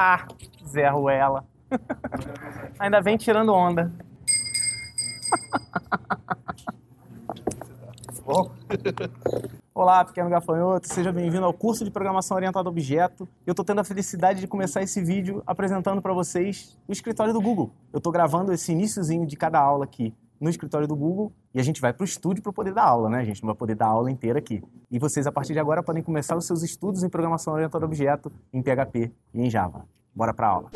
Ah, zero ela. Ainda vem tirando onda. Bom. Olá, pequeno gafanhoto, seja bem-vindo ao curso de Programação Orientada a Objeto. Eu estou tendo a felicidade de começar esse vídeo apresentando para vocês o escritório do Google. Eu estou gravando esse iníciozinho de cada aula aqui no escritório do Google e a gente vai para o estúdio para poder dar aula, né? A gente não vai poder dar aula inteira aqui. E vocês, a partir de agora, podem começar os seus estudos em programação orientada a objeto, em PHP e em Java. Bora para a aula!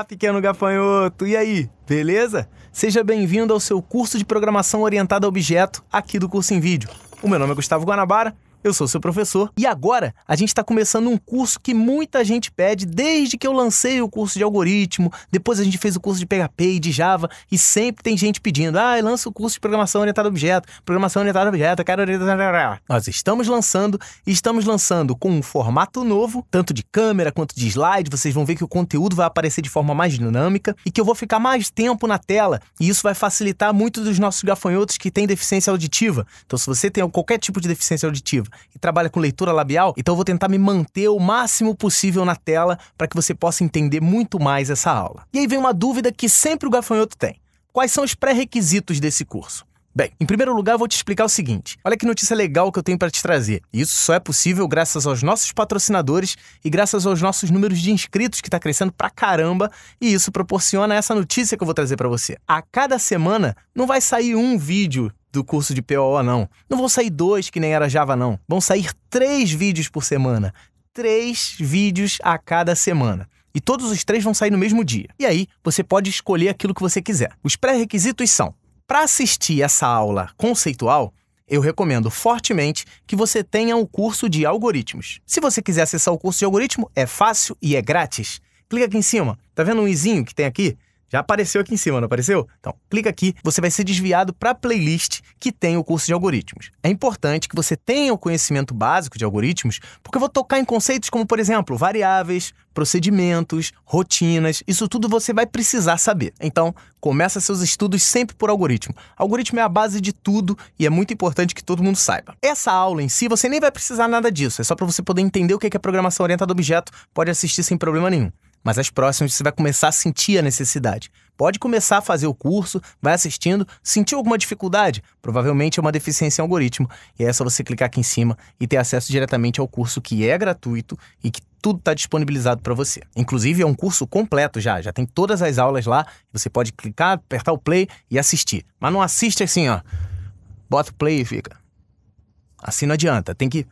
Olá, pequeno gafanhoto! E aí, beleza? Seja bem-vindo ao seu curso de programação orientada a objeto aqui do curso em vídeo. O meu nome é Gustavo Guanabara eu sou seu professor e agora a gente está começando um curso que muita gente pede desde que eu lancei o curso de algoritmo, depois a gente fez o curso de PHP e de Java e sempre tem gente pedindo, ah, lança o curso de programação orientada a objeto, programação orientada a objeto, quero... Nós estamos lançando e estamos lançando com um formato novo, tanto de câmera quanto de slide, vocês vão ver que o conteúdo vai aparecer de forma mais dinâmica e que eu vou ficar mais tempo na tela e isso vai facilitar muito dos nossos gafanhotos que têm deficiência auditiva. Então se você tem qualquer tipo de deficiência auditiva, e trabalha com leitura labial, então eu vou tentar me manter o máximo possível na tela para que você possa entender muito mais essa aula. E aí vem uma dúvida que sempre o gafanhoto tem: quais são os pré-requisitos desse curso? Bem, em primeiro lugar, eu vou te explicar o seguinte. Olha que notícia legal que eu tenho para te trazer. Isso só é possível graças aos nossos patrocinadores e graças aos nossos números de inscritos que está crescendo pra caramba, e isso proporciona essa notícia que eu vou trazer para você. A cada semana não vai sair um vídeo do curso de POO, não. Não vão sair dois que nem era Java, não. Vão sair três vídeos por semana. Três vídeos a cada semana. E todos os três vão sair no mesmo dia. E aí, você pode escolher aquilo que você quiser. Os pré-requisitos são: para assistir essa aula conceitual, eu recomendo fortemente que você tenha um curso de algoritmos. Se você quiser acessar o curso de algoritmo, é fácil e é grátis. Clica aqui em cima. Tá vendo um izinho que tem aqui? Já apareceu aqui em cima, não apareceu? Então, clica aqui, você vai ser desviado para a playlist que tem o curso de algoritmos. É importante que você tenha o conhecimento básico de algoritmos, porque eu vou tocar em conceitos como, por exemplo, variáveis, procedimentos, rotinas, isso tudo você vai precisar saber. Então, começa seus estudos sempre por algoritmo. Algoritmo é a base de tudo e é muito importante que todo mundo saiba. Essa aula em si, você nem vai precisar nada disso, é só para você poder entender o que é programação orientada a objeto, pode assistir sem problema nenhum mas as próximas você vai começar a sentir a necessidade. Pode começar a fazer o curso, vai assistindo, sentiu alguma dificuldade? Provavelmente é uma deficiência em algoritmo, e é só você clicar aqui em cima e ter acesso diretamente ao curso que é gratuito e que tudo está disponibilizado para você. Inclusive, é um curso completo já, já tem todas as aulas lá, você pode clicar, apertar o play e assistir. Mas não assiste assim, ó. Bota o play e fica. Assim não adianta, tem que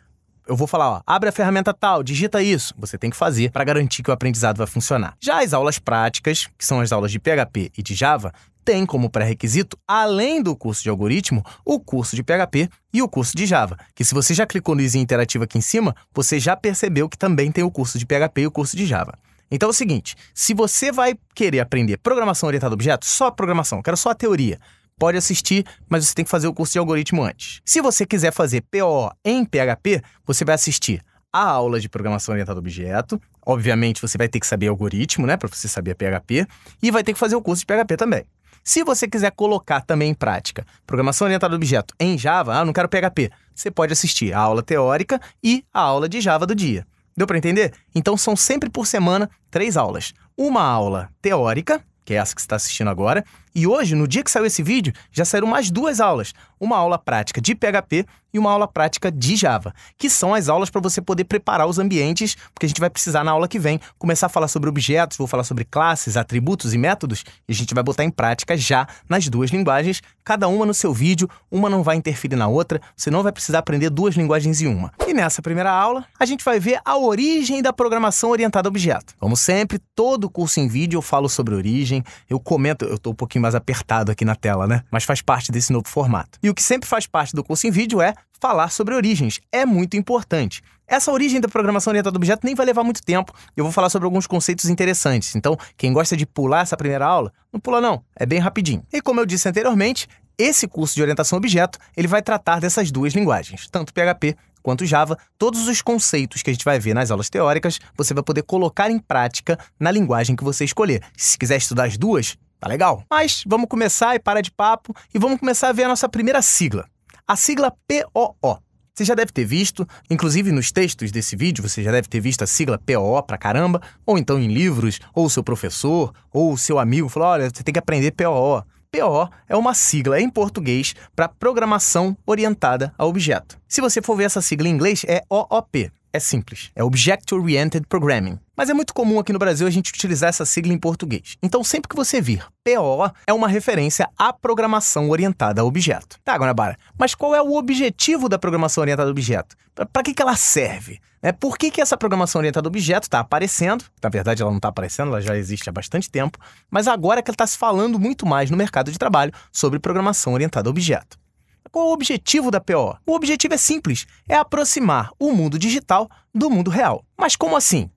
eu vou falar, ó, abre a ferramenta tal, digita isso. Você tem que fazer para garantir que o aprendizado vai funcionar. Já as aulas práticas, que são as aulas de PHP e de Java, tem como pré-requisito, além do curso de algoritmo, o curso de PHP e o curso de Java. Que se você já clicou no izinho interativo aqui em cima, você já percebeu que também tem o curso de PHP e o curso de Java. Então é o seguinte, se você vai querer aprender programação orientada a objetos, só programação, quero só a teoria, pode assistir, mas você tem que fazer o curso de algoritmo antes. Se você quiser fazer PO em PHP, você vai assistir a aula de programação orientada a objeto. Obviamente, você vai ter que saber algoritmo, né, para você saber PHP, e vai ter que fazer o curso de PHP também. Se você quiser colocar também em prática programação orientada a objeto em Java, ah, não quero PHP, você pode assistir a aula teórica e a aula de Java do dia. Deu para entender? Então são sempre por semana três aulas. Uma aula teórica, que é essa que você está assistindo agora, e hoje, no dia que saiu esse vídeo, já saíram mais duas aulas. Uma aula prática de PHP e uma aula prática de Java, que são as aulas para você poder preparar os ambientes, porque a gente vai precisar na aula que vem começar a falar sobre objetos, vou falar sobre classes, atributos e métodos, e a gente vai botar em prática já nas duas linguagens, cada uma no seu vídeo, uma não vai interferir na outra, você não vai precisar aprender duas linguagens em uma. E nessa primeira aula, a gente vai ver a origem da programação orientada a objeto. Como sempre, todo curso em vídeo eu falo sobre origem, eu comento, eu estou um pouquinho pouquinho mais apertado aqui na tela, né? Mas faz parte desse novo formato. E o que sempre faz parte do curso em vídeo é falar sobre origens. É muito importante. Essa origem da programação orientada a objeto nem vai levar muito tempo. Eu vou falar sobre alguns conceitos interessantes. Então, quem gosta de pular essa primeira aula, não pula não, é bem rapidinho. E como eu disse anteriormente, esse curso de orientação a objeto, ele vai tratar dessas duas linguagens, tanto PHP quanto Java, todos os conceitos que a gente vai ver nas aulas teóricas, você vai poder colocar em prática na linguagem que você escolher. Se quiser estudar as duas, Tá legal? Mas vamos começar e para de papo e vamos começar a ver a nossa primeira sigla. A sigla POO. Você já deve ter visto, inclusive nos textos desse vídeo, você já deve ter visto a sigla POO pra caramba, ou então em livros, ou o seu professor, ou o seu amigo falou: olha, você tem que aprender POO. PO é uma sigla em português para Programação Orientada a Objeto. Se você for ver essa sigla em inglês, é OOP. É simples, é Object Oriented Programming. Mas é muito comum aqui no Brasil a gente utilizar essa sigla em português. Então, sempre que você vir PO, é uma referência à programação orientada a objeto. Tá, Guanabara, mas qual é o objetivo da programação orientada a objeto? Para que, que ela serve? É Por que, que essa programação orientada a objeto está aparecendo? Na verdade, ela não está aparecendo, ela já existe há bastante tempo, mas agora é que ela está se falando muito mais no mercado de trabalho sobre programação orientada a objeto. Qual é o objetivo da PO? O objetivo é simples: é aproximar o mundo digital do mundo real. Mas como assim?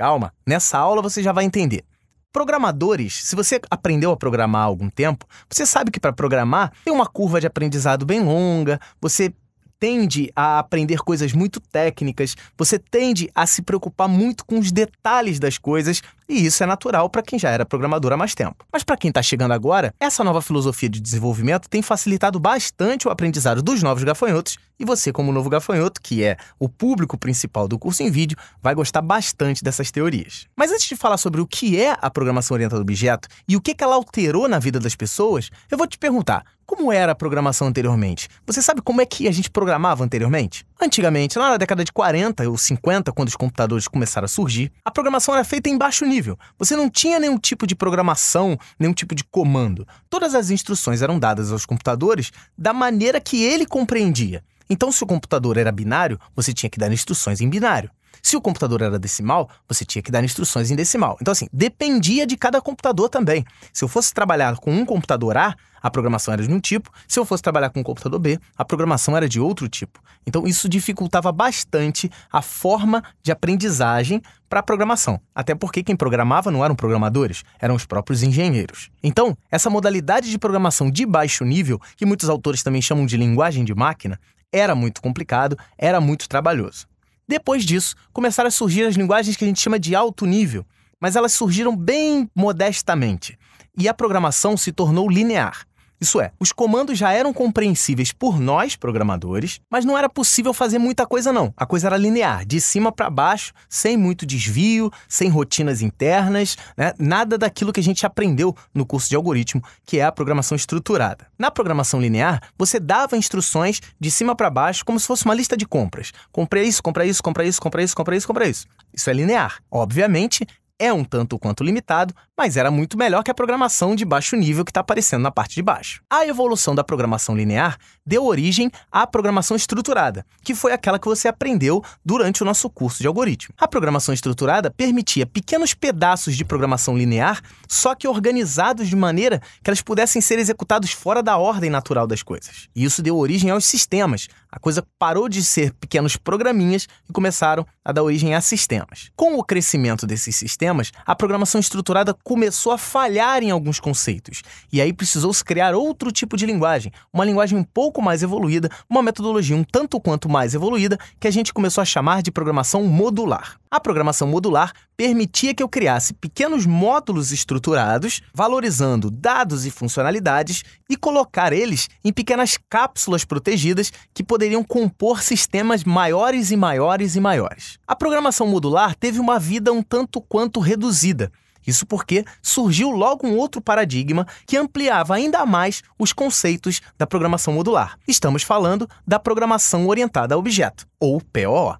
Calma, nessa aula você já vai entender. Programadores, se você aprendeu a programar há algum tempo, você sabe que para programar tem uma curva de aprendizado bem longa, você tende a aprender coisas muito técnicas, você tende a se preocupar muito com os detalhes das coisas e isso é natural para quem já era programador há mais tempo. Mas para quem está chegando agora, essa nova filosofia de desenvolvimento tem facilitado bastante o aprendizado dos novos gafanhotos e você, como novo gafanhoto, que é o público principal do curso em vídeo, vai gostar bastante dessas teorias. Mas antes de falar sobre o que é a programação orientada a objeto e o que ela alterou na vida das pessoas, eu vou te perguntar, como era a programação anteriormente? Você sabe como é que a gente programava anteriormente? Antigamente, lá na década de 40 ou 50, quando os computadores começaram a surgir, a programação era feita em baixo nível. Você não tinha nenhum tipo de programação, nenhum tipo de comando. Todas as instruções eram dadas aos computadores da maneira que ele compreendia. Então, se o computador era binário, você tinha que dar instruções em binário. Se o computador era decimal, você tinha que dar instruções em decimal. Então, assim, dependia de cada computador também. Se eu fosse trabalhar com um computador A, a programação era de um tipo, se eu fosse trabalhar com um computador B, a programação era de outro tipo. Então, isso dificultava bastante a forma de aprendizagem para a programação. Até porque quem programava não eram programadores, eram os próprios engenheiros. Então, essa modalidade de programação de baixo nível, que muitos autores também chamam de linguagem de máquina, era muito complicado, era muito trabalhoso. Depois disso, começaram a surgir as linguagens que a gente chama de alto nível, mas elas surgiram bem modestamente. E a programação se tornou linear. Isso é, os comandos já eram compreensíveis por nós, programadores, mas não era possível fazer muita coisa não. A coisa era linear, de cima para baixo, sem muito desvio, sem rotinas internas, né? nada daquilo que a gente aprendeu no curso de algoritmo, que é a programação estruturada. Na programação linear, você dava instruções de cima para baixo como se fosse uma lista de compras. comprei isso, compra isso, compra isso, compra isso, compra isso, compra isso. Isso é linear. Obviamente, é um tanto quanto limitado, mas era muito melhor que a programação de baixo nível que está aparecendo na parte de baixo. A evolução da programação linear deu origem à programação estruturada, que foi aquela que você aprendeu durante o nosso curso de algoritmo. A programação estruturada permitia pequenos pedaços de programação linear, só que organizados de maneira que elas pudessem ser executados fora da ordem natural das coisas. E isso deu origem aos sistemas, a coisa parou de ser pequenos programinhas e começaram a dar origem a sistemas. Com o crescimento desses sistemas, a programação estruturada começou a falhar em alguns conceitos, e aí precisou se criar outro tipo de linguagem, uma linguagem um pouco mais evoluída, uma metodologia um tanto quanto mais evoluída, que a gente começou a chamar de programação modular. A programação modular permitia que eu criasse pequenos módulos estruturados, valorizando dados e funcionalidades e colocar eles em pequenas cápsulas protegidas que poderiam compor sistemas maiores e maiores e maiores. A programação modular teve uma vida um tanto quanto reduzida. Isso porque surgiu logo um outro paradigma que ampliava ainda mais os conceitos da programação modular. Estamos falando da programação orientada a objeto, ou POO.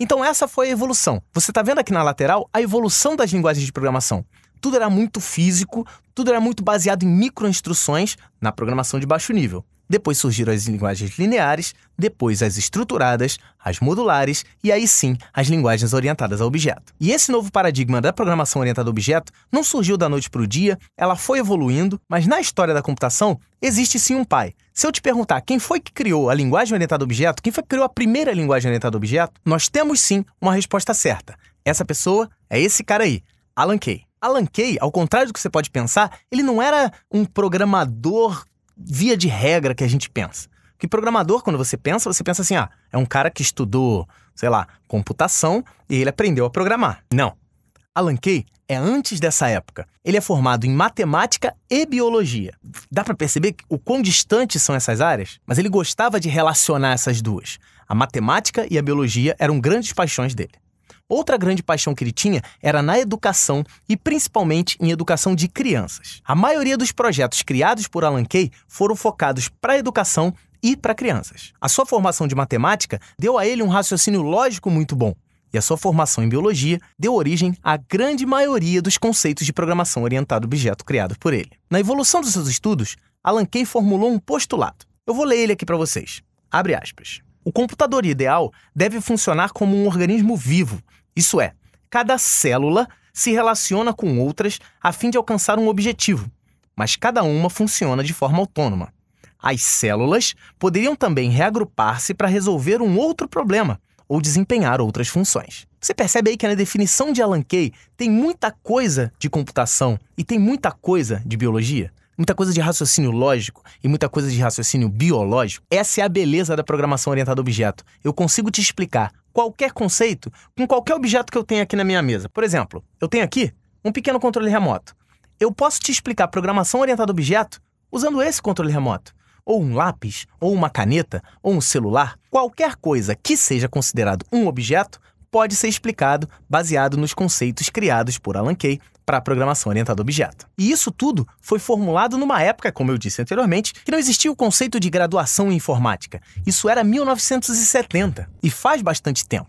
Então essa foi a evolução. Você está vendo aqui na lateral a evolução das linguagens de programação tudo era muito físico, tudo era muito baseado em microinstruções na programação de baixo nível. Depois surgiram as linguagens lineares, depois as estruturadas, as modulares e aí sim as linguagens orientadas a objeto. E esse novo paradigma da programação orientada a objeto não surgiu da noite para o dia, ela foi evoluindo, mas na história da computação existe sim um pai. Se eu te perguntar quem foi que criou a linguagem orientada a objeto, quem foi que criou a primeira linguagem orientada a objeto, nós temos sim uma resposta certa. Essa pessoa é esse cara aí, Alan Kay. Alan Kay, ao contrário do que você pode pensar, ele não era um programador via de regra que a gente pensa. Porque programador, quando você pensa, você pensa assim, ah, é um cara que estudou, sei lá, computação e ele aprendeu a programar. Não. Alan Kay é antes dessa época. Ele é formado em matemática e biologia. Dá para perceber o quão distantes são essas áreas? Mas ele gostava de relacionar essas duas. A matemática e a biologia eram grandes paixões dele. Outra grande paixão que ele tinha era na educação e principalmente em educação de crianças. A maioria dos projetos criados por Alan Kay foram focados para a educação e para crianças. A sua formação de matemática deu a ele um raciocínio lógico muito bom, e a sua formação em biologia deu origem à grande maioria dos conceitos de programação orientada a objeto criados por ele. Na evolução dos seus estudos, Alan Kay formulou um postulado. Eu vou ler ele aqui para vocês. Abre aspas. O computador ideal deve funcionar como um organismo vivo, isso é, cada célula se relaciona com outras a fim de alcançar um objetivo, mas cada uma funciona de forma autônoma. As células poderiam também reagrupar-se para resolver um outro problema ou desempenhar outras funções. Você percebe aí que na definição de Alan Kay tem muita coisa de computação e tem muita coisa de biologia? Muita coisa de raciocínio lógico e muita coisa de raciocínio biológico? Essa é a beleza da programação orientada a objeto. Eu consigo te explicar qualquer conceito com qualquer objeto que eu tenha aqui na minha mesa. Por exemplo, eu tenho aqui um pequeno controle remoto. Eu posso te explicar programação orientada a objeto usando esse controle remoto. Ou um lápis, ou uma caneta, ou um celular, qualquer coisa que seja considerado um objeto, pode ser explicado baseado nos conceitos criados por Alan Kay para a programação orientada a objeto. E isso tudo foi formulado numa época, como eu disse anteriormente, que não existia o conceito de graduação em informática. Isso era 1970 e faz bastante tempo.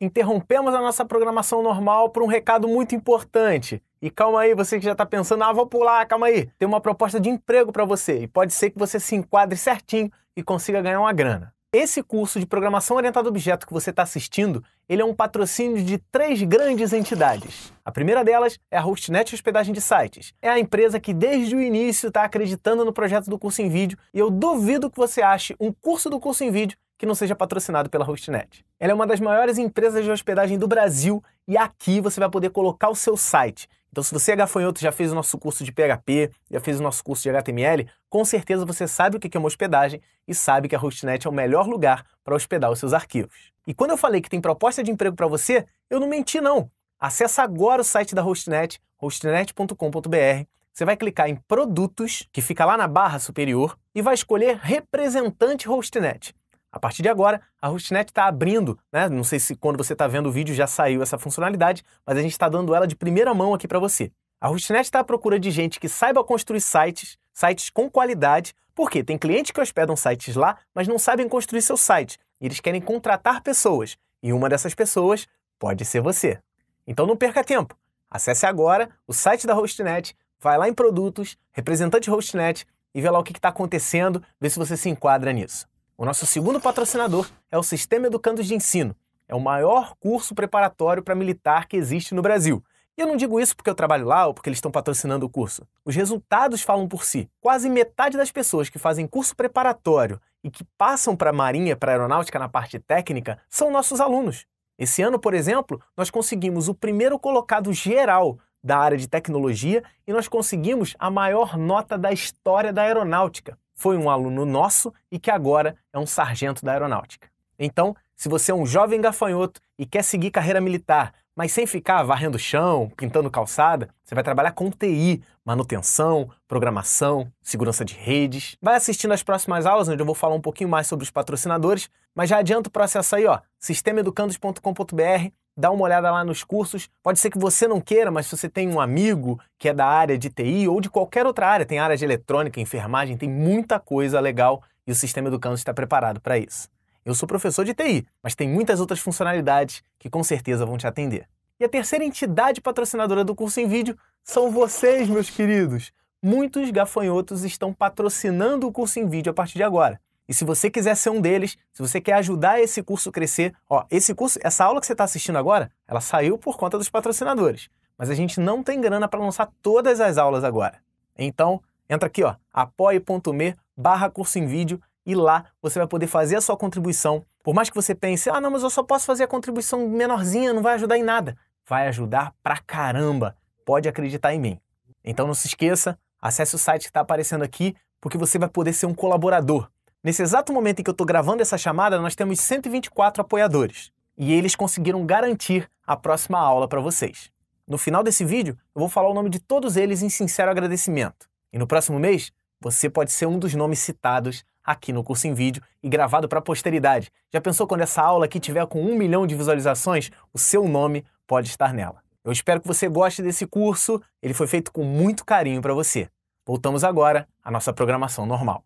Interrompemos a nossa programação normal por um recado muito importante. E calma aí, você que já está pensando, ah, vou pular, calma aí. Tem uma proposta de emprego para você e pode ser que você se enquadre certinho e consiga ganhar uma grana. Esse curso de programação orientada a objeto que você está assistindo, ele é um patrocínio de três grandes entidades. A primeira delas é a Hostnet Hospedagem de Sites. É a empresa que desde o início está acreditando no projeto do curso em vídeo e eu duvido que você ache um curso do curso em vídeo que não seja patrocinado pela Hostnet. Ela é uma das maiores empresas de hospedagem do Brasil e aqui você vai poder colocar o seu site então, se você é gafanhoto, já fez o nosso curso de PHP, já fez o nosso curso de HTML, com certeza você sabe o que é uma hospedagem e sabe que a Hostnet é o melhor lugar para hospedar os seus arquivos. E quando eu falei que tem proposta de emprego para você, eu não menti não. Acesse agora o site da Hostnet, hostnet.com.br. Você vai clicar em produtos, que fica lá na barra superior, e vai escolher representante Hostnet. A partir de agora, a Hostnet está abrindo, né? Não sei se quando você está vendo o vídeo já saiu essa funcionalidade, mas a gente está dando ela de primeira mão aqui para você. A Hostnet está à procura de gente que saiba construir sites, sites com qualidade, porque tem clientes que hospedam sites lá, mas não sabem construir seu site. E eles querem contratar pessoas, e uma dessas pessoas pode ser você. Então não perca tempo. Acesse agora o site da Hostnet, vai lá em produtos, representante Hostnet, e vê lá o que está acontecendo, vê se você se enquadra nisso. O nosso segundo patrocinador é o Sistema Educandos de Ensino. É o maior curso preparatório para militar que existe no Brasil. E eu não digo isso porque eu trabalho lá ou porque eles estão patrocinando o curso. Os resultados falam por si. Quase metade das pessoas que fazem curso preparatório e que passam para a Marinha, para a Aeronáutica na parte técnica, são nossos alunos. Esse ano, por exemplo, nós conseguimos o primeiro colocado geral da área de tecnologia e nós conseguimos a maior nota da história da aeronáutica foi um aluno nosso e que agora é um sargento da aeronáutica. Então, se você é um jovem gafanhoto e quer seguir carreira militar, mas sem ficar varrendo chão, pintando calçada, você vai trabalhar com TI, manutenção, programação, segurança de redes. Vai assistindo as próximas aulas, onde eu vou falar um pouquinho mais sobre os patrocinadores, mas já adianto o processo aí, ó, sistemaeducandos.com.br dá uma olhada lá nos cursos. Pode ser que você não queira, mas se você tem um amigo que é da área de TI ou de qualquer outra área, tem área de eletrônica, enfermagem, tem muita coisa legal e o sistema educando está preparado para isso. Eu sou professor de TI, mas tem muitas outras funcionalidades que com certeza vão te atender. E a terceira entidade patrocinadora do curso em vídeo são vocês, meus queridos. Muitos gafanhotos estão patrocinando o curso em vídeo a partir de agora. E se você quiser ser um deles, se você quer ajudar esse curso a crescer, ó, esse curso, essa aula que você está assistindo agora, ela saiu por conta dos patrocinadores. Mas a gente não tem grana para lançar todas as aulas agora. Então, entra aqui, ó, apoie.me barra curso em vídeo e lá você vai poder fazer a sua contribuição. Por mais que você pense, ah, não, mas eu só posso fazer a contribuição menorzinha, não vai ajudar em nada. Vai ajudar pra caramba. Pode acreditar em mim. Então não se esqueça, acesse o site que está aparecendo aqui, porque você vai poder ser um colaborador. Nesse exato momento em que eu estou gravando essa chamada, nós temos 124 apoiadores e eles conseguiram garantir a próxima aula para vocês. No final desse vídeo, eu vou falar o nome de todos eles em sincero agradecimento. E no próximo mês, você pode ser um dos nomes citados aqui no curso em vídeo e gravado para a posteridade. Já pensou quando essa aula aqui tiver com um milhão de visualizações? O seu nome pode estar nela. Eu espero que você goste desse curso, ele foi feito com muito carinho para você. Voltamos agora à nossa programação normal.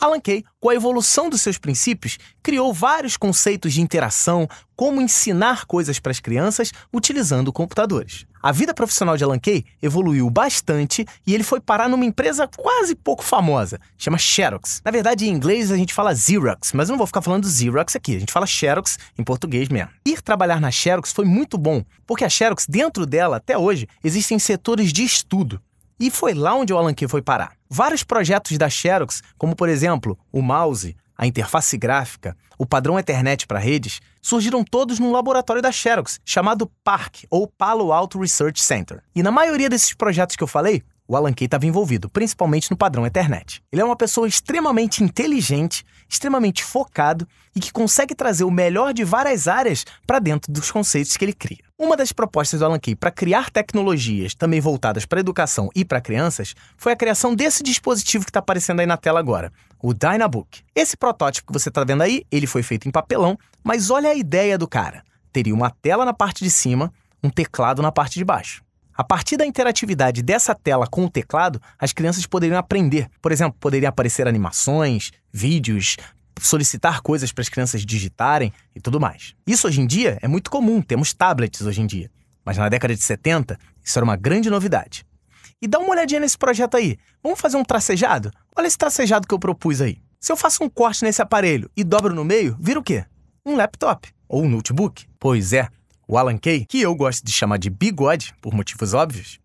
Alan Kay, com a evolução dos seus princípios, criou vários conceitos de interação, como ensinar coisas para as crianças utilizando computadores. A vida profissional de Alan Kay evoluiu bastante e ele foi parar numa empresa quase pouco famosa, chama Xerox. Na verdade, em inglês a gente fala Xerox, mas eu não vou ficar falando Xerox aqui, a gente fala Xerox em português mesmo. Ir trabalhar na Xerox foi muito bom, porque a Xerox, dentro dela, até hoje, existem setores de estudo. E foi lá onde o Alan Kay foi parar. Vários projetos da Xerox, como por exemplo o mouse, a interface gráfica, o padrão Ethernet para redes, surgiram todos num laboratório da Xerox, chamado PARC, ou Palo Alto Research Center. E na maioria desses projetos que eu falei, o Alan Kay estava envolvido, principalmente no padrão Ethernet. Ele é uma pessoa extremamente inteligente, extremamente focado e que consegue trazer o melhor de várias áreas para dentro dos conceitos que ele cria. Uma das propostas do Alan para criar tecnologias também voltadas para a educação e para crianças foi a criação desse dispositivo que está aparecendo aí na tela agora, o Dynabook. Esse protótipo que você está vendo aí, ele foi feito em papelão, mas olha a ideia do cara. Teria uma tela na parte de cima, um teclado na parte de baixo. A partir da interatividade dessa tela com o teclado, as crianças poderiam aprender. Por exemplo, poderiam aparecer animações, vídeos, solicitar coisas para as crianças digitarem e tudo mais. Isso hoje em dia é muito comum, temos tablets hoje em dia. Mas na década de 70, isso era uma grande novidade. E dá uma olhadinha nesse projeto aí. Vamos fazer um tracejado? Olha esse tracejado que eu propus aí. Se eu faço um corte nesse aparelho e dobro no meio, vira o quê? Um laptop ou um notebook. Pois é, o Alan Kay, que eu gosto de chamar de bigode por motivos óbvios,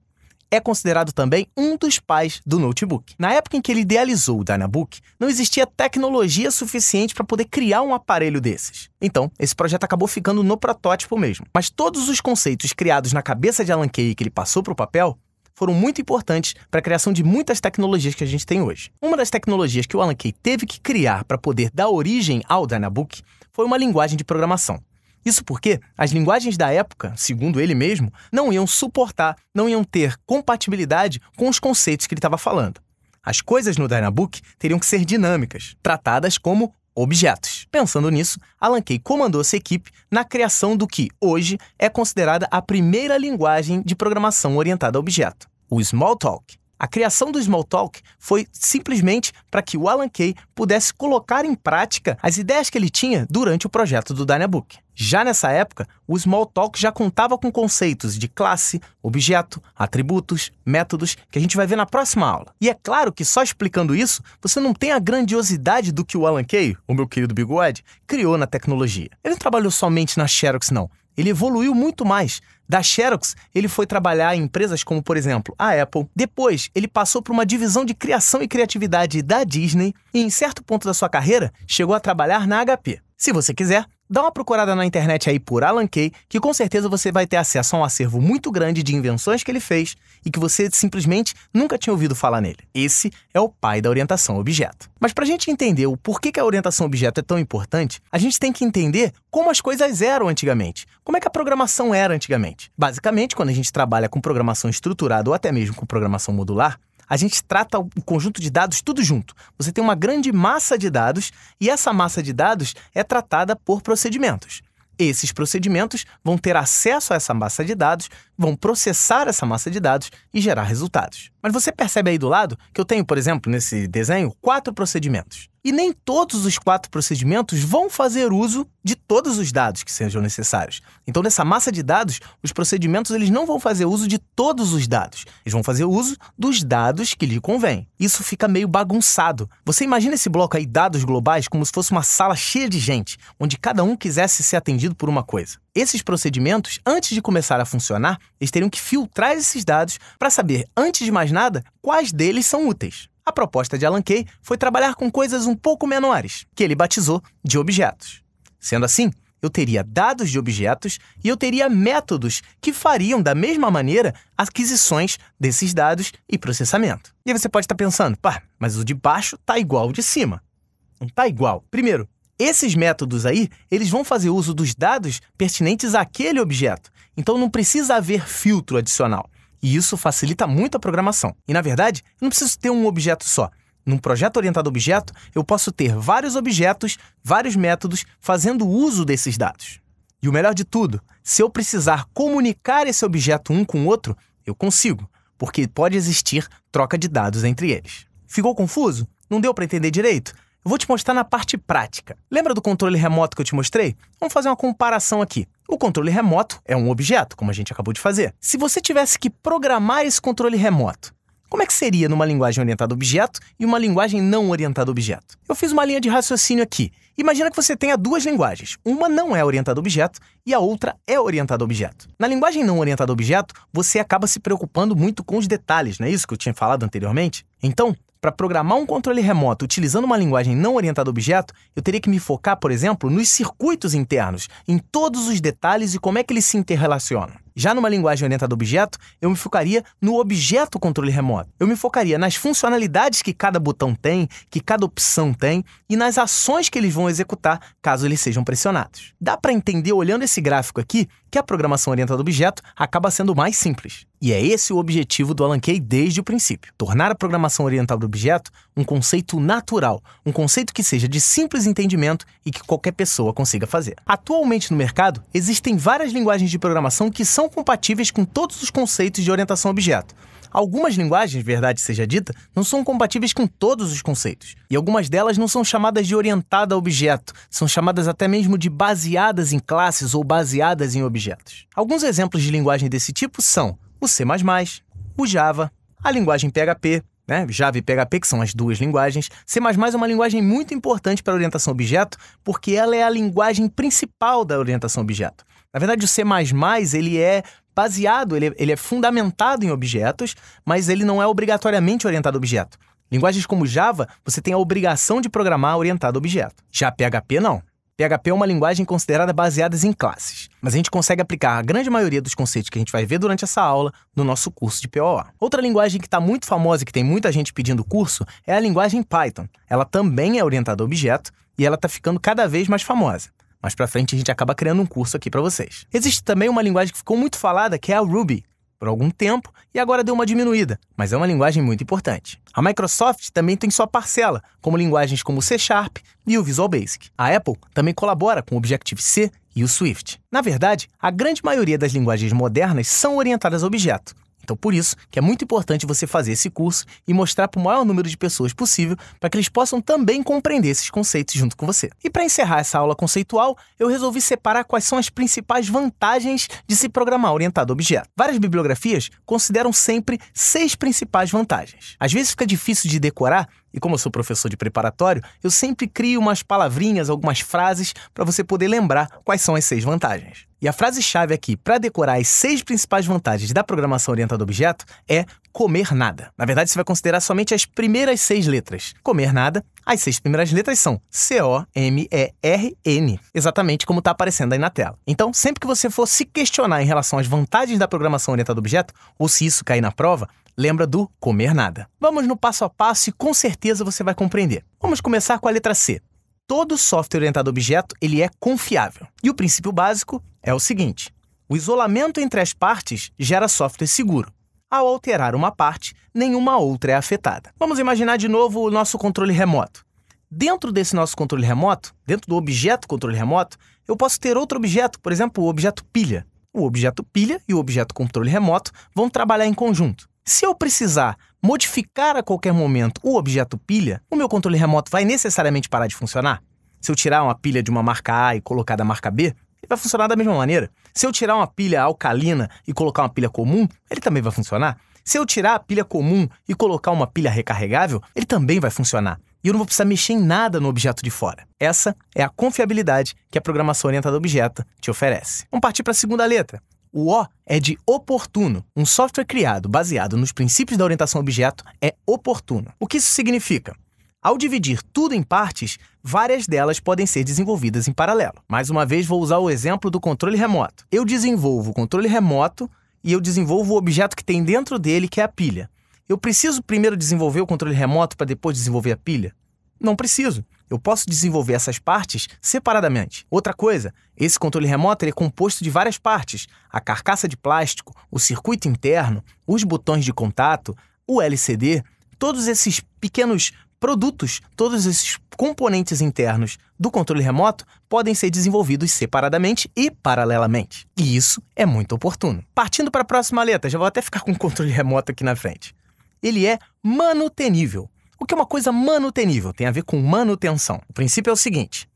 é considerado também um dos pais do notebook. Na época em que ele idealizou o Dynabook, não existia tecnologia suficiente para poder criar um aparelho desses. Então, esse projeto acabou ficando no protótipo mesmo. Mas todos os conceitos criados na cabeça de Alan Kay que ele passou para o papel foram muito importantes para a criação de muitas tecnologias que a gente tem hoje. Uma das tecnologias que o Alan Kay teve que criar para poder dar origem ao Dynabook foi uma linguagem de programação, isso porque as linguagens da época, segundo ele mesmo, não iam suportar, não iam ter compatibilidade com os conceitos que ele estava falando. As coisas no Dynabook teriam que ser dinâmicas, tratadas como objetos. Pensando nisso, Alan Kay comandou sua equipe na criação do que hoje é considerada a primeira linguagem de programação orientada a objeto, o Smalltalk. A criação do Smalltalk foi simplesmente para que o Alan Kay pudesse colocar em prática as ideias que ele tinha durante o projeto do Dynabook. Já nessa época, o Smalltalk já contava com conceitos de classe, objeto, atributos, métodos, que a gente vai ver na próxima aula. E é claro que só explicando isso, você não tem a grandiosidade do que o Alan Kay, o meu querido bigode, criou na tecnologia. Ele não trabalhou somente na Xerox, não. Ele evoluiu muito mais, da Xerox, ele foi trabalhar em empresas como, por exemplo, a Apple. Depois, ele passou por uma divisão de criação e criatividade da Disney e, em certo ponto da sua carreira, chegou a trabalhar na HP. Se você quiser, Dá uma procurada na internet aí por Alan Kay, que com certeza você vai ter acesso a um acervo muito grande de invenções que ele fez e que você simplesmente nunca tinha ouvido falar nele. Esse é o pai da orientação objeto. Mas para a gente entender o porquê que a orientação objeto é tão importante, a gente tem que entender como as coisas eram antigamente, como é que a programação era antigamente. Basicamente, quando a gente trabalha com programação estruturada ou até mesmo com programação modular, a gente trata o conjunto de dados tudo junto. Você tem uma grande massa de dados e essa massa de dados é tratada por procedimentos. Esses procedimentos vão ter acesso a essa massa de dados, vão processar essa massa de dados e gerar resultados. Mas você percebe aí do lado que eu tenho, por exemplo, nesse desenho, quatro procedimentos. E nem todos os quatro procedimentos vão fazer uso de todos os dados que sejam necessários. Então, nessa massa de dados, os procedimentos eles não vão fazer uso de todos os dados. Eles vão fazer uso dos dados que lhe convém. Isso fica meio bagunçado. Você imagina esse bloco aí, dados globais, como se fosse uma sala cheia de gente, onde cada um quisesse ser atendido por uma coisa. Esses procedimentos, antes de começar a funcionar, eles teriam que filtrar esses dados para saber, antes de mais nada, quais deles são úteis. A proposta de Alan Kay foi trabalhar com coisas um pouco menores, que ele batizou de objetos. Sendo assim, eu teria dados de objetos e eu teria métodos que fariam da mesma maneira aquisições desses dados e processamento. E aí você pode estar pensando, pá, mas o de baixo tá igual ao de cima. Não tá igual. Primeiro, esses métodos aí, eles vão fazer uso dos dados pertinentes àquele objeto. Então não precisa haver filtro adicional. E isso facilita muito a programação. E na verdade, eu não preciso ter um objeto só. Num projeto orientado a objeto, eu posso ter vários objetos, vários métodos fazendo uso desses dados. E o melhor de tudo, se eu precisar comunicar esse objeto um com o outro, eu consigo, porque pode existir troca de dados entre eles. Ficou confuso? Não deu para entender direito? Eu vou te mostrar na parte prática. Lembra do controle remoto que eu te mostrei? Vamos fazer uma comparação aqui. O controle remoto é um objeto, como a gente acabou de fazer. Se você tivesse que programar esse controle remoto, como é que seria numa linguagem orientada a objeto e uma linguagem não orientada a objeto? Eu fiz uma linha de raciocínio aqui. Imagina que você tenha duas linguagens. Uma não é orientada a objeto e a outra é orientada a objeto. Na linguagem não orientada a objeto, você acaba se preocupando muito com os detalhes, não é isso que eu tinha falado anteriormente? Então, para programar um controle remoto utilizando uma linguagem não orientada a objeto, eu teria que me focar, por exemplo, nos circuitos internos, em todos os detalhes e como é que eles se interrelacionam. Já numa linguagem orientada a objeto, eu me focaria no objeto controle remoto. Eu me focaria nas funcionalidades que cada botão tem, que cada opção tem e nas ações que eles vão executar caso eles sejam pressionados. Dá para entender olhando esse gráfico aqui que a programação orientada a objeto acaba sendo mais simples. E é esse o objetivo do Alan Kay desde o princípio: tornar a programação orientada a objeto um conceito natural, um conceito que seja de simples entendimento e que qualquer pessoa consiga fazer. Atualmente no mercado, existem várias linguagens de programação que são são compatíveis com todos os conceitos de orientação a objeto. Algumas linguagens, verdade seja dita, não são compatíveis com todos os conceitos. E algumas delas não são chamadas de orientada a objeto, são chamadas até mesmo de baseadas em classes ou baseadas em objetos. Alguns exemplos de linguagem desse tipo são o C, o Java, a linguagem PHP, né? Java e PHP, que são as duas linguagens. C++ é uma linguagem muito importante para a orientação objeto, porque ela é a linguagem principal da orientação objeto. Na verdade, o C++ ele é baseado, ele é, ele é fundamentado em objetos, mas ele não é obrigatoriamente orientado a objeto. Linguagens como Java, você tem a obrigação de programar orientado a objeto. Já PHP não. PHP é uma linguagem considerada baseada em classes, mas a gente consegue aplicar a grande maioria dos conceitos que a gente vai ver durante essa aula no nosso curso de POA. Outra linguagem que está muito famosa e que tem muita gente pedindo curso é a linguagem Python. Ela também é orientada a objeto e ela está ficando cada vez mais famosa. Mais para frente a gente acaba criando um curso aqui para vocês. Existe também uma linguagem que ficou muito falada, que é a Ruby, por algum tempo e agora deu uma diminuída, mas é uma linguagem muito importante. A Microsoft também tem sua parcela, como linguagens como o C Sharp e o Visual Basic. A Apple também colabora com o Objective-C e o Swift. Na verdade, a grande maioria das linguagens modernas são orientadas a objeto, então, por isso que é muito importante você fazer esse curso e mostrar para o maior número de pessoas possível para que eles possam também compreender esses conceitos junto com você. E para encerrar essa aula conceitual, eu resolvi separar quais são as principais vantagens de se programar orientado a objeto. Várias bibliografias consideram sempre seis principais vantagens. Às vezes fica difícil de decorar e como eu sou professor de preparatório, eu sempre crio umas palavrinhas, algumas frases para você poder lembrar quais são as seis vantagens. E a frase-chave aqui para decorar as seis principais vantagens da programação orientada a objeto é comer nada. Na verdade, você vai considerar somente as primeiras seis letras. Comer nada, as seis primeiras letras são C-O-M-E-R-N, exatamente como está aparecendo aí na tela. Então, sempre que você for se questionar em relação às vantagens da programação orientada a objeto, ou se isso cair na prova, Lembra do comer nada. Vamos no passo a passo e com certeza você vai compreender. Vamos começar com a letra C. Todo software orientado a objeto, ele é confiável. E o princípio básico é o seguinte: o isolamento entre as partes gera software seguro. Ao alterar uma parte, nenhuma outra é afetada. Vamos imaginar de novo o nosso controle remoto. Dentro desse nosso controle remoto, dentro do objeto controle remoto, eu posso ter outro objeto, por exemplo, o objeto pilha. O objeto pilha e o objeto controle remoto vão trabalhar em conjunto. Se eu precisar modificar a qualquer momento o objeto pilha, o meu controle remoto vai necessariamente parar de funcionar? Se eu tirar uma pilha de uma marca A e colocar da marca B, ele vai funcionar da mesma maneira. Se eu tirar uma pilha alcalina e colocar uma pilha comum, ele também vai funcionar. Se eu tirar a pilha comum e colocar uma pilha recarregável, ele também vai funcionar. E eu não vou precisar mexer em nada no objeto de fora. Essa é a confiabilidade que a programação orientada a objeto te oferece. Vamos partir para a segunda letra. O O é de oportuno. Um software criado baseado nos princípios da orientação objeto é oportuno. O que isso significa? Ao dividir tudo em partes, várias delas podem ser desenvolvidas em paralelo. Mais uma vez, vou usar o exemplo do controle remoto. Eu desenvolvo o controle remoto e eu desenvolvo o objeto que tem dentro dele, que é a pilha. Eu preciso primeiro desenvolver o controle remoto para depois desenvolver a pilha? Não preciso. Eu posso desenvolver essas partes separadamente. Outra coisa, esse controle remoto é composto de várias partes: a carcaça de plástico, o circuito interno, os botões de contato, o LCD, todos esses pequenos produtos, todos esses componentes internos do controle remoto podem ser desenvolvidos separadamente e paralelamente. E isso é muito oportuno. Partindo para a próxima letra, já vou até ficar com o controle remoto aqui na frente. Ele é manutenível. O que é uma coisa manutenível, tem a ver com manutenção. O princípio é o seguinte: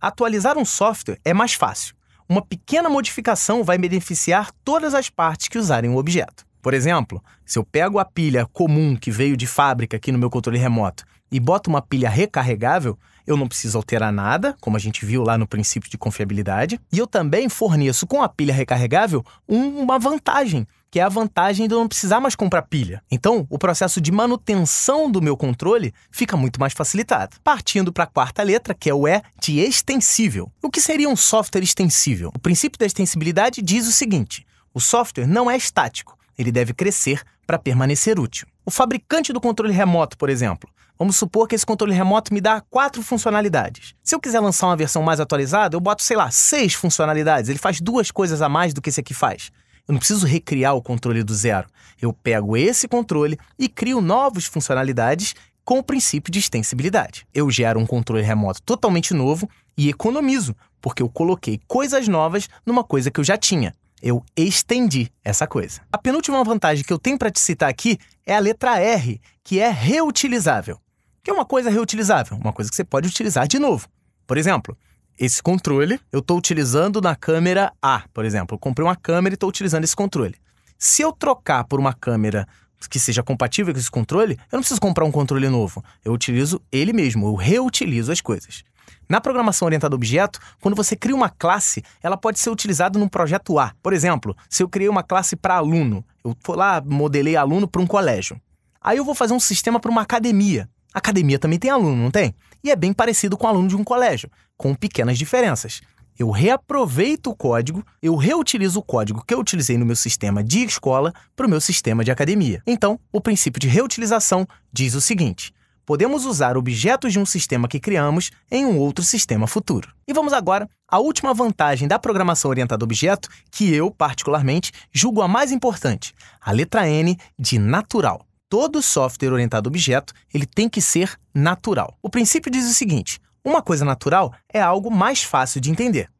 atualizar um software é mais fácil. Uma pequena modificação vai beneficiar todas as partes que usarem o objeto. Por exemplo, se eu pego a pilha comum que veio de fábrica aqui no meu controle remoto e boto uma pilha recarregável, eu não preciso alterar nada, como a gente viu lá no princípio de confiabilidade, e eu também forneço com a pilha recarregável uma vantagem, que é a vantagem de eu não precisar mais comprar pilha. Então, o processo de manutenção do meu controle fica muito mais facilitado. Partindo para a quarta letra, que é o E de extensível. O que seria um software extensível? O princípio da extensibilidade diz o seguinte: o software não é estático, ele deve crescer para permanecer útil. O fabricante do controle remoto, por exemplo, Vamos supor que esse controle remoto me dá quatro funcionalidades. Se eu quiser lançar uma versão mais atualizada, eu boto, sei lá, seis funcionalidades. Ele faz duas coisas a mais do que esse aqui faz. Eu não preciso recriar o controle do zero. Eu pego esse controle e crio novas funcionalidades com o princípio de extensibilidade. Eu gero um controle remoto totalmente novo e economizo, porque eu coloquei coisas novas numa coisa que eu já tinha. Eu estendi essa coisa. A penúltima vantagem que eu tenho para te citar aqui é a letra R, que é reutilizável. O que é uma coisa reutilizável? Uma coisa que você pode utilizar de novo. Por exemplo, esse controle, eu estou utilizando na câmera A, por exemplo. Eu comprei uma câmera e estou utilizando esse controle. Se eu trocar por uma câmera que seja compatível com esse controle, eu não preciso comprar um controle novo. Eu utilizo ele mesmo, eu reutilizo as coisas. Na programação orientada a objeto, quando você cria uma classe, ela pode ser utilizada num projeto A. Por exemplo, se eu criei uma classe para aluno, eu vou lá, modelei aluno para um colégio. Aí eu vou fazer um sistema para uma academia academia também tem aluno, não tem? E é bem parecido com o aluno de um colégio, com pequenas diferenças. Eu reaproveito o código, eu reutilizo o código que eu utilizei no meu sistema de escola para o meu sistema de academia. Então, o princípio de reutilização diz o seguinte: podemos usar objetos de um sistema que criamos em um outro sistema futuro. E vamos agora à última vantagem da programação orientada a objeto, que eu, particularmente, julgo a mais importante: a letra N de natural todo software orientado a objeto ele tem que ser natural. O princípio diz o seguinte: uma coisa natural é algo mais fácil de entender.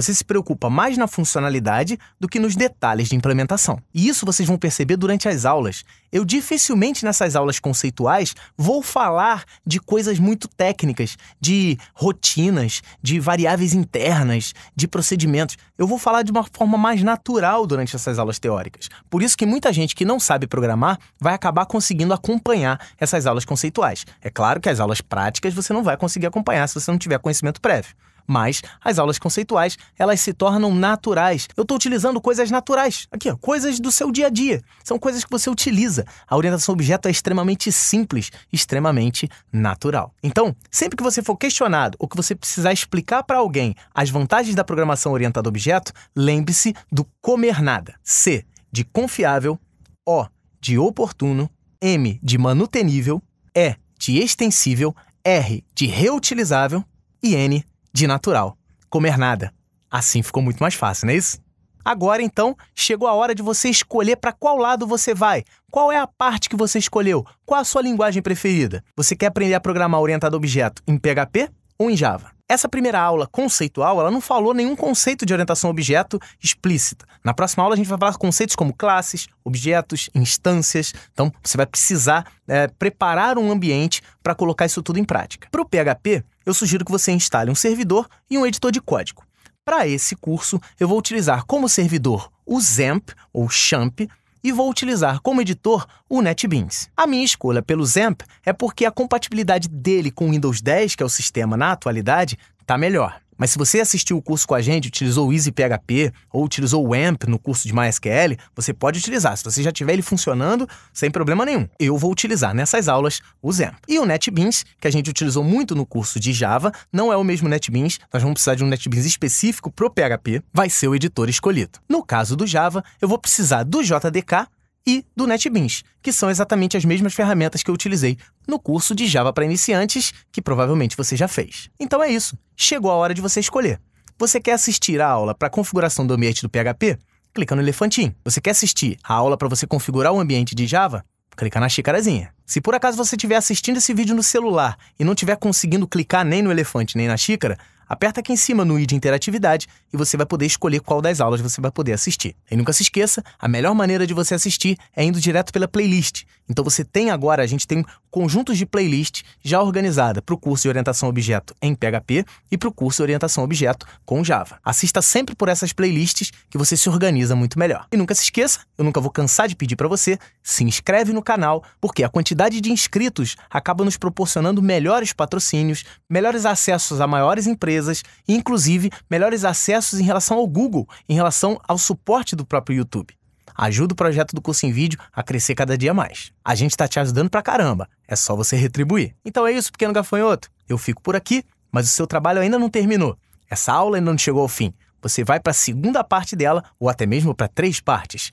Você se preocupa mais na funcionalidade do que nos detalhes de implementação. E isso vocês vão perceber durante as aulas. Eu dificilmente nessas aulas conceituais vou falar de coisas muito técnicas, de rotinas, de variáveis internas, de procedimentos. Eu vou falar de uma forma mais natural durante essas aulas teóricas. Por isso que muita gente que não sabe programar vai acabar conseguindo acompanhar essas aulas conceituais. É claro que as aulas práticas você não vai conseguir acompanhar se você não tiver conhecimento prévio. Mas as aulas conceituais, elas se tornam naturais. Eu estou utilizando coisas naturais. Aqui, ó, coisas do seu dia a dia. São coisas que você utiliza. A orientação objeto é extremamente simples, extremamente natural. Então, sempre que você for questionado ou que você precisar explicar para alguém as vantagens da programação orientada a objeto, lembre-se do comer nada. C, de confiável. O, de oportuno. M, de manutenível. E, de extensível. R, de reutilizável. E N, de natural. Comer nada. Assim ficou muito mais fácil, não é isso? Agora então, chegou a hora de você escolher para qual lado você vai. Qual é a parte que você escolheu? Qual a sua linguagem preferida? Você quer aprender a programar orientado a objeto em PHP? ou em Java. Essa primeira aula conceitual, ela não falou nenhum conceito de orientação objeto explícita. Na próxima aula a gente vai falar conceitos como classes, objetos, instâncias. Então você vai precisar é, preparar um ambiente para colocar isso tudo em prática. Para o PHP, eu sugiro que você instale um servidor e um editor de código. Para esse curso, eu vou utilizar como servidor o XAMPP ou XAMPP, e vou utilizar como editor o NetBeans. A minha escolha pelo Zamp é porque a compatibilidade dele com o Windows 10, que é o sistema na atualidade, está melhor. Mas se você assistiu o curso com a gente, utilizou o EasyPHP ou utilizou o AMP no curso de MySQL, você pode utilizar. Se você já tiver ele funcionando, sem problema nenhum. Eu vou utilizar nessas aulas o XAMPP. E o NetBeans, que a gente utilizou muito no curso de Java, não é o mesmo NetBeans. Nós vamos precisar de um NetBeans específico para o PHP, vai ser o editor escolhido. No caso do Java, eu vou precisar do JDK e do NetBeans, que são exatamente as mesmas ferramentas que eu utilizei no curso de Java para iniciantes, que provavelmente você já fez. Então é isso, chegou a hora de você escolher. Você quer assistir a aula para configuração do ambiente do PHP? Clica no elefantinho. Você quer assistir a aula para você configurar o ambiente de Java? Clica na xicarazinha. Se por acaso você estiver assistindo esse vídeo no celular e não estiver conseguindo clicar nem no elefante nem na xícara, Aperta aqui em cima no i de interatividade e você vai poder escolher qual das aulas você vai poder assistir. E nunca se esqueça, a melhor maneira de você assistir é indo direto pela playlist. Então você tem agora, a gente tem conjuntos de playlist já organizada para o curso de orientação objeto em PHP e para o curso de orientação objeto com Java. Assista sempre por essas playlists que você se organiza muito melhor. E nunca se esqueça, eu nunca vou cansar de pedir para você, se inscreve no canal, porque a quantidade de inscritos acaba nos proporcionando melhores patrocínios, melhores acessos a maiores empresas e inclusive melhores acessos em relação ao Google, em relação ao suporte do próprio YouTube. Ajuda o projeto do curso em vídeo a crescer cada dia mais. A gente está te ajudando pra caramba, é só você retribuir. Então é isso, pequeno gafanhoto. Eu fico por aqui, mas o seu trabalho ainda não terminou. Essa aula ainda não chegou ao fim. Você vai para a segunda parte dela, ou até mesmo para três partes: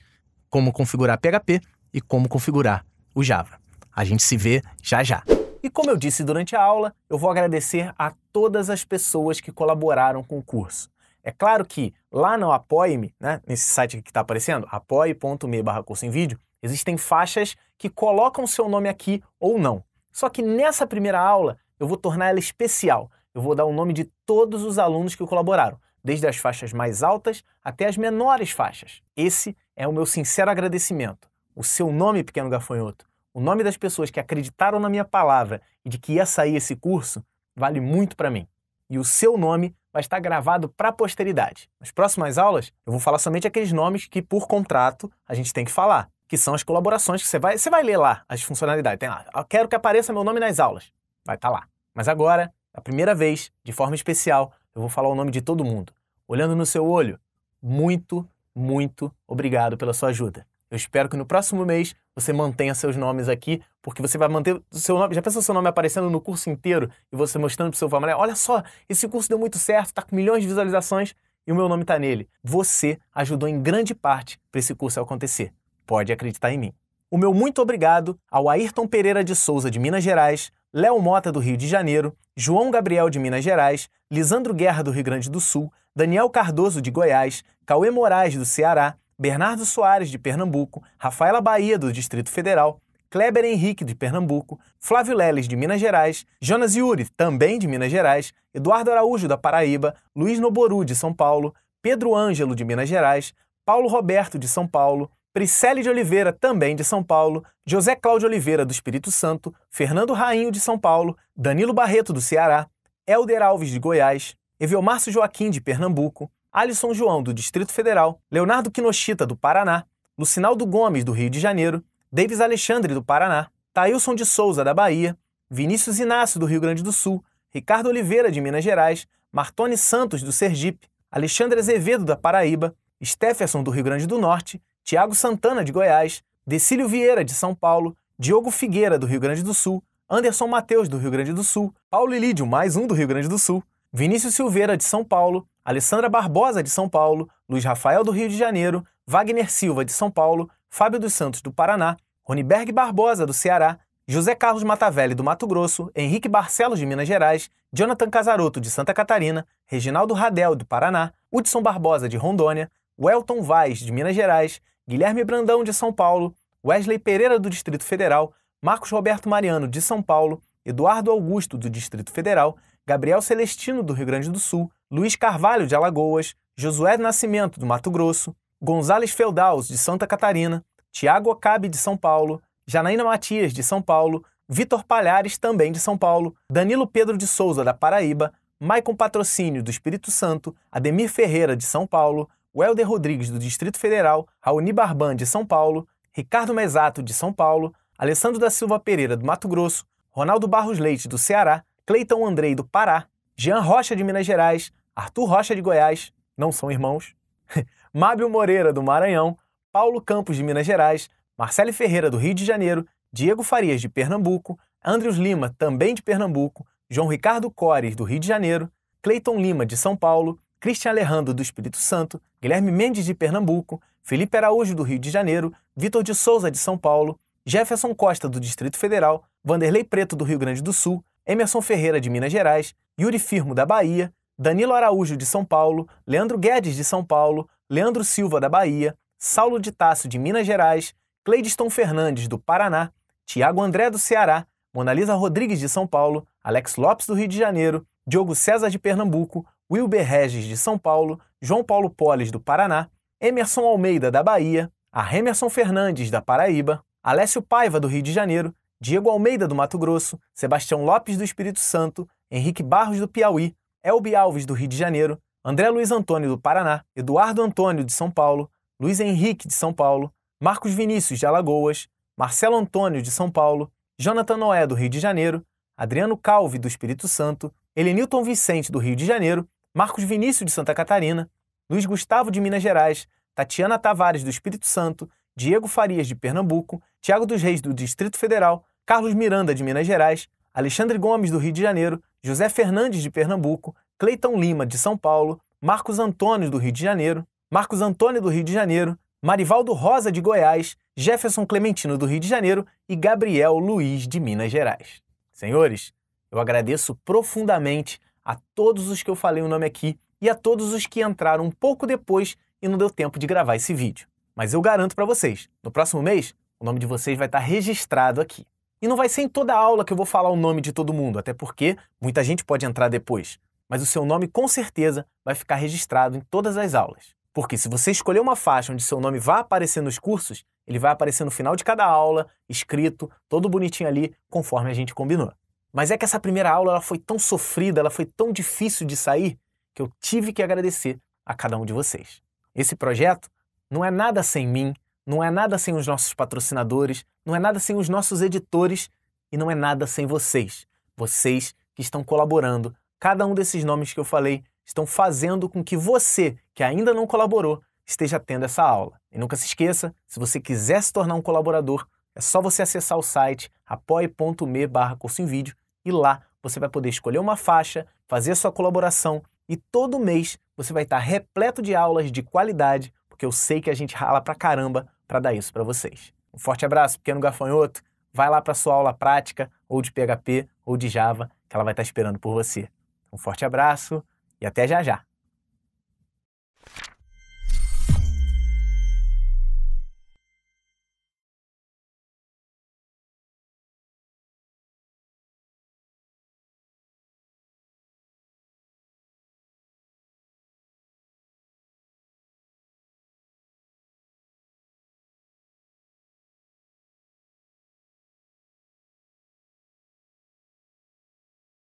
como configurar PHP e como configurar o Java. A gente se vê já já. E como eu disse durante a aula, eu vou agradecer a todas as pessoas que colaboraram com o curso. É claro que Lá no Apoie-me, né, nesse site que está aparecendo, apoie.me barra curso em vídeo, existem faixas que colocam o seu nome aqui ou não. Só que nessa primeira aula eu vou tornar ela especial. Eu vou dar o nome de todos os alunos que colaboraram, desde as faixas mais altas até as menores faixas. Esse é o meu sincero agradecimento. O seu nome, pequeno gafanhoto, o nome das pessoas que acreditaram na minha palavra e de que ia sair esse curso, vale muito para mim. E o seu nome vai estar tá gravado para a posteridade. Nas próximas aulas, eu vou falar somente aqueles nomes que, por contrato, a gente tem que falar, que são as colaborações que você vai, você vai ler lá, as funcionalidades. Tem lá, ah, quero que apareça meu nome nas aulas. Vai estar tá lá. Mas agora, a primeira vez, de forma especial, eu vou falar o nome de todo mundo. Olhando no seu olho, muito, muito obrigado pela sua ajuda. Eu espero que no próximo mês você mantenha seus nomes aqui, porque você vai manter o seu nome. Já pensou seu nome aparecendo no curso inteiro e você mostrando para o seu familiar: olha só, esse curso deu muito certo, está com milhões de visualizações e o meu nome está nele. Você ajudou em grande parte para esse curso acontecer. Pode acreditar em mim. O meu muito obrigado ao Ayrton Pereira de Souza, de Minas Gerais, Léo Mota, do Rio de Janeiro, João Gabriel, de Minas Gerais, Lisandro Guerra, do Rio Grande do Sul, Daniel Cardoso, de Goiás, Cauê Moraes, do Ceará, Bernardo Soares, de Pernambuco, Rafaela Bahia, do Distrito Federal, Kleber Henrique, de Pernambuco, Flávio Leles, de Minas Gerais, Jonas Yuri, também de Minas Gerais, Eduardo Araújo, da Paraíba, Luiz Noboru, de São Paulo, Pedro Ângelo, de Minas Gerais, Paulo Roberto, de São Paulo, Priscele de Oliveira, também de São Paulo, José Cláudio Oliveira, do Espírito Santo, Fernando Rainho, de São Paulo, Danilo Barreto, do Ceará, Helder Alves, de Goiás, Evelmarcio Joaquim, de Pernambuco, Alisson João, do Distrito Federal, Leonardo Kinoshita, do Paraná, Lucinaldo Gomes, do Rio de Janeiro, Davis Alexandre, do Paraná, Tailson de Souza, da Bahia, Vinícius Inácio, do Rio Grande do Sul, Ricardo Oliveira, de Minas Gerais, Martone Santos, do Sergipe, Alexandre Azevedo, da Paraíba, Stefferson, do Rio Grande do Norte, Tiago Santana, de Goiás, Decílio Vieira, de São Paulo, Diogo Figueira, do Rio Grande do Sul, Anderson Mateus do Rio Grande do Sul, Paulo Ilídio, mais um do Rio Grande do Sul, Vinícius Silveira, de São Paulo, Alessandra Barbosa, de São Paulo, Luiz Rafael, do Rio de Janeiro, Wagner Silva, de São Paulo, Fábio dos Santos, do Paraná, Roniberg Barbosa, do Ceará, José Carlos Matavelli, do Mato Grosso, Henrique Barcelos, de Minas Gerais, Jonathan Casaroto, de Santa Catarina, Reginaldo Radel, do Paraná, Hudson Barbosa, de Rondônia, Welton Vaz, de Minas Gerais, Guilherme Brandão, de São Paulo, Wesley Pereira, do Distrito Federal, Marcos Roberto Mariano, de São Paulo, Eduardo Augusto, do Distrito Federal, Gabriel Celestino, do Rio Grande do Sul, Luiz Carvalho, de Alagoas, Josué Nascimento, do Mato Grosso, Gonzales Feudaus, de Santa Catarina, Tiago Acabe, de São Paulo, Janaína Matias, de São Paulo, Vitor Palhares, também de São Paulo, Danilo Pedro de Souza, da Paraíba, Maicon Patrocínio, do Espírito Santo, Ademir Ferreira, de São Paulo, Welder Rodrigues, do Distrito Federal, Raoni Barban, de São Paulo, Ricardo Mesato, de São Paulo, Alessandro da Silva Pereira, do Mato Grosso, Ronaldo Barros Leite, do Ceará, Cleiton Andrei do Pará, Jean Rocha de Minas Gerais, Arthur Rocha de Goiás, não são irmãos, Mábio Moreira do Maranhão, Paulo Campos de Minas Gerais, Marcele Ferreira do Rio de Janeiro, Diego Farias de Pernambuco, Andrius Lima, também de Pernambuco, João Ricardo Cores do Rio de Janeiro, Cleiton Lima de São Paulo, Cristian Alejandro do Espírito Santo, Guilherme Mendes de Pernambuco, Felipe Araújo do Rio de Janeiro, Vitor de Souza de São Paulo, Jefferson Costa do Distrito Federal, Vanderlei Preto do Rio Grande do Sul, Emerson Ferreira, de Minas Gerais, Yuri Firmo, da Bahia, Danilo Araújo, de São Paulo, Leandro Guedes, de São Paulo, Leandro Silva, da Bahia, Saulo de Tasso, de Minas Gerais, Cleidiston Fernandes, do Paraná, Tiago André, do Ceará, Monalisa Rodrigues, de São Paulo, Alex Lopes, do Rio de Janeiro, Diogo César, de Pernambuco, Wilber Regis, de São Paulo, João Paulo Polis do Paraná, Emerson Almeida, da Bahia, Arremerson Fernandes, da Paraíba, Alessio Paiva, do Rio de Janeiro, Diego Almeida do Mato Grosso, Sebastião Lopes do Espírito Santo, Henrique Barros do Piauí, Elbi Alves do Rio de Janeiro, André Luiz Antônio do Paraná, Eduardo Antônio de São Paulo, Luiz Henrique de São Paulo, Marcos Vinícius de Alagoas, Marcelo Antônio de São Paulo, Jonathan Noé do Rio de Janeiro, Adriano Calvi do Espírito Santo, Elenilton Vicente do Rio de Janeiro, Marcos Vinícius de Santa Catarina, Luiz Gustavo de Minas Gerais, Tatiana Tavares do Espírito Santo, Diego Farias de Pernambuco, Tiago dos Reis do Distrito Federal, Carlos Miranda, de Minas Gerais, Alexandre Gomes, do Rio de Janeiro, José Fernandes, de Pernambuco, Cleiton Lima, de São Paulo, Marcos Antônio, do Rio de Janeiro, Marcos Antônio, do Rio de Janeiro, Marivaldo Rosa, de Goiás, Jefferson Clementino, do Rio de Janeiro e Gabriel Luiz, de Minas Gerais. Senhores, eu agradeço profundamente a todos os que eu falei o nome aqui e a todos os que entraram um pouco depois e não deu tempo de gravar esse vídeo. Mas eu garanto para vocês, no próximo mês, o nome de vocês vai estar tá registrado aqui. E não vai ser em toda aula que eu vou falar o nome de todo mundo, até porque muita gente pode entrar depois. Mas o seu nome com certeza vai ficar registrado em todas as aulas. Porque se você escolher uma faixa onde seu nome vai aparecer nos cursos, ele vai aparecer no final de cada aula, escrito, todo bonitinho ali, conforme a gente combinou. Mas é que essa primeira aula ela foi tão sofrida, ela foi tão difícil de sair, que eu tive que agradecer a cada um de vocês. Esse projeto não é nada sem mim, não é nada sem os nossos patrocinadores, não é nada sem os nossos editores e não é nada sem vocês. Vocês que estão colaborando. Cada um desses nomes que eu falei estão fazendo com que você, que ainda não colaborou, esteja tendo essa aula. E nunca se esqueça, se você quiser se tornar um colaborador, é só você acessar o site apoie.me barra curso em vídeo e lá você vai poder escolher uma faixa, fazer sua colaboração e todo mês você vai estar repleto de aulas de qualidade, porque eu sei que a gente rala pra caramba para dar isso para vocês. Um forte abraço, pequeno gafanhoto. Vai lá para sua aula prática, ou de PHP, ou de Java, que ela vai estar tá esperando por você. Um forte abraço e até já já.